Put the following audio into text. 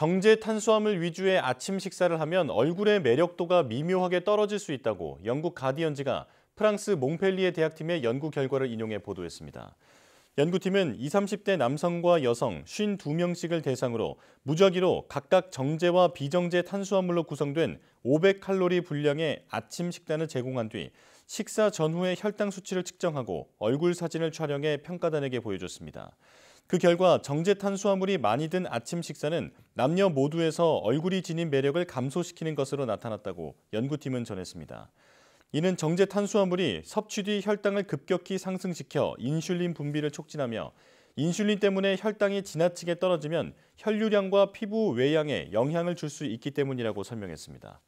정제 탄수화물 위주의 아침 식사를 하면 얼굴의 매력도가 미묘하게 떨어질 수 있다고 영국 가디언지가 프랑스 몽펠리에 대학팀의 연구 결과를 인용해 보도했습니다. 연구팀은 20, 30대 남성과 여성 52명씩을 대상으로 무작위로 각각 정제와 비정제 탄수화물로 구성된 500칼로리 분량의 아침 식단을 제공한 뒤 식사 전후의 혈당 수치를 측정하고 얼굴 사진을 촬영해 평가단에게 보여줬습니다. 그 결과 정제 탄수화물이 많이 든 아침 식사는 남녀 모두에서 얼굴이 지닌 매력을 감소시키는 것으로 나타났다고 연구팀은 전했습니다. 이는 정제 탄수화물이 섭취 뒤 혈당을 급격히 상승시켜 인슐린 분비를 촉진하며 인슐린 때문에 혈당이 지나치게 떨어지면 혈류량과 피부 외양에 영향을 줄 수 있기 때문이라고 설명했습니다.